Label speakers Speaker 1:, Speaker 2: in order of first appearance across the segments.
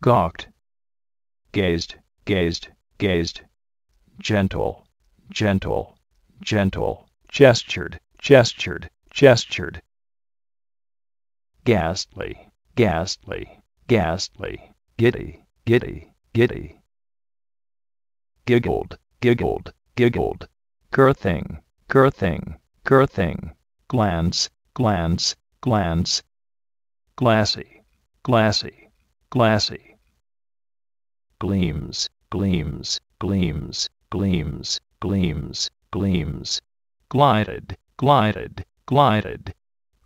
Speaker 1: gawked, gazed, gazed, gazed, gentle, gentle, gentle, gestured, gestured, gestured, ghastly, ghastly, ghastly, giddy, giddy, giddy, giggled, giggled, giggled, girthing, girthing, girthing, glance, glance, glance, glassy, glassy, glassy gleams, gleams, gleams, gleams, gleams, gleams. Glided, glided, glided.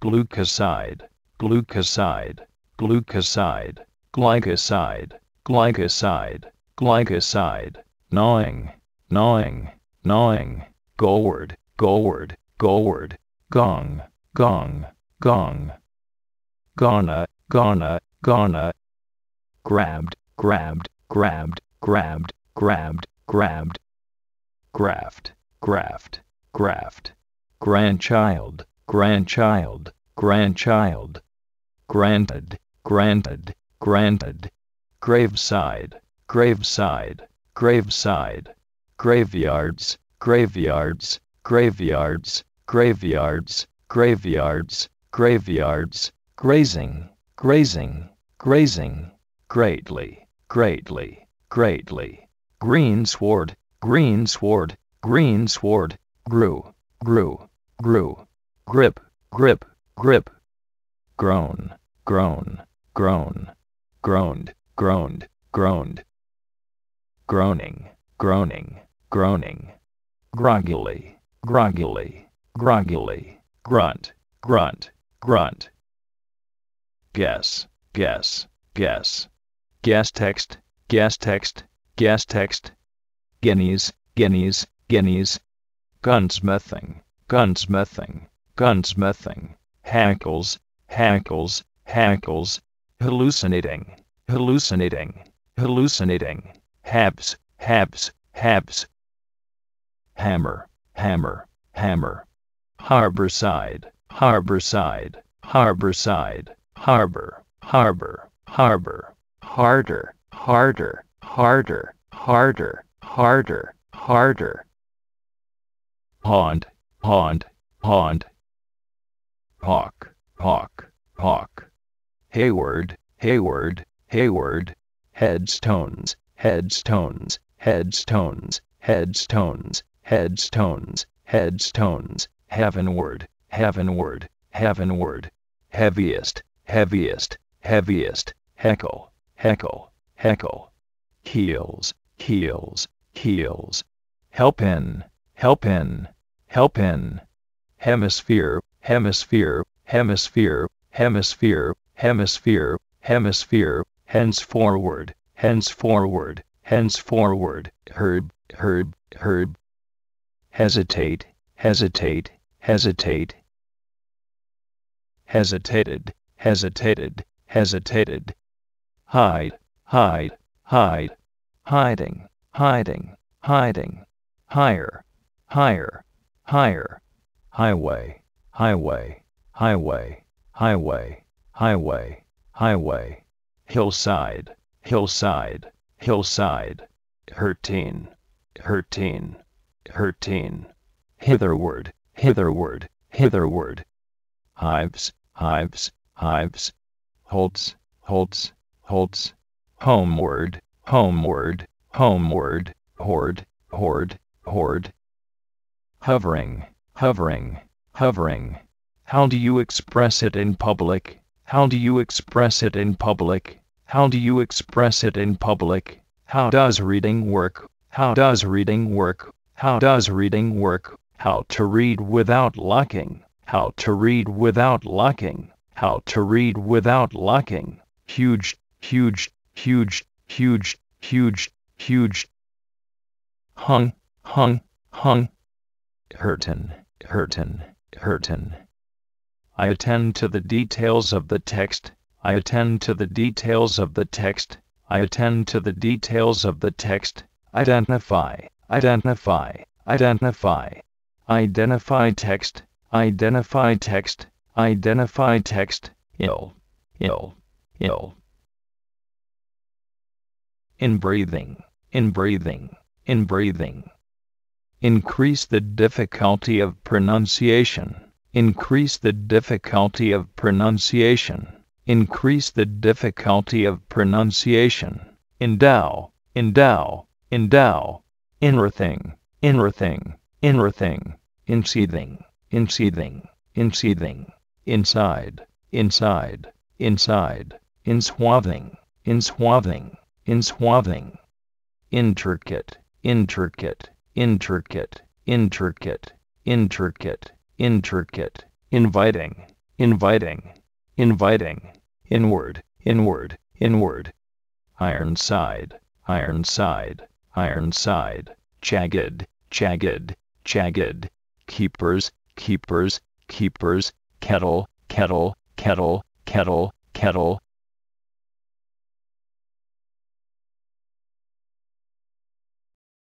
Speaker 1: Glucoside, glucoside, glucoside, glycoside, glycoside, glycoside. Gnawing, gnawing, gnawing. Gourd, go gourd. Gong, gong, gong. Gonna, gonna, gonna. Grabbed, grabbed, grabbed, grabbed, grabbed, grabbed. Graft, graft, graft. Grandchild, grandchild, grandchild. Granted, granted, granted. Graveside, graveside, graveside. Graveyards, graveyards, graveyards, graveyards, graveyards, graveyards. Grazing, grazing, grazing. Greatly, greatly, greatly. Greensward, greensward, greensward, grew, grew, grew. Grip, grip, grip. groan, groan, groan, Groaned, groaned, groaned. Groaning, groaning, groaning. Groggily, groggily, groggily. Grunt, grunt, grunt. Guess, guess, guess gas text, gas text, gas text, guineas, guineas, guineas, gunsmithing, gunsmithing, gunsmithing, hackles, hackles, hackles, hallucinating, hallucinating, hallucinating, habs, habs, habs, hammer, hammer, hammer, harborside, harborside, harborside, harbor, harbor, harbor, harder, harder, harder, harder, harder, harder. Pond, pond, pond. Hawk, hawk, hawk. Hayward, Hayward, Hayward. Headstones, headstones, headstones, headstones, headstones, headstones. Heavenward, heavenward, heavenward. Heaviest, heaviest, heaviest. Heckle, heckle, heckle. Heels, heels, heels. Help in, help in, help in. Hemisphere, hemisphere, hemisphere, hemisphere, hemisphere, hemisphere, henceforward, henceforward, henceforward, herb, herb, herb. Hesitate, hesitate, hesitate. Hesitated, hesitated, hesitated hide, hide, hide, hiding, hiding, hiding, higher, higher, higher, highway, highway, highway, highway, highway, highway, hillside, hillside, hillside, hurteen, hurteen, hurteen, hitherward, hitherward, hitherward, hives, hives, hives, holds, holds, holds, homeward, homeward, homeward, horde, horde, horde. Hovering, hovering, hovering. How do you express it in public? How do you express it in public? How do you express it in public? How does reading work? How does reading work? How does reading work? How to read without locking? How to read without locking? How to read without locking? Huge huge, huge, huge, huge, huge. Hung, hung, hung. Hurtin, hurtin, hurtin. I attend to the details of the text, I attend to the details of the text, I attend to the details of the text, identify, identify, identify. Identify text, identify text, identify text, ill, ill, ill in breathing, in breathing, in breathing. Increase the difficulty of pronunciation, increase the difficulty of pronunciation, increase the difficulty of pronunciation, endow, endow, endow, inner thing, inner thing, inner thing, inside, inside, inside, inswathing, inswathing enswathing, intricate, intricate, intricate, intricate, intricate, intricate, inviting, inviting, inviting, inward, inward, inward, ironside, ironside, ironside, jagged, jagged, jagged, keepers, keepers, keepers, kettle, kettle, kettle, kettle, kettle,